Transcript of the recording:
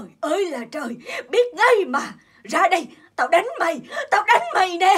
Trời ơi là trời, biết ngay mà. Ra đây, tao đánh mày, tao đánh mày nè.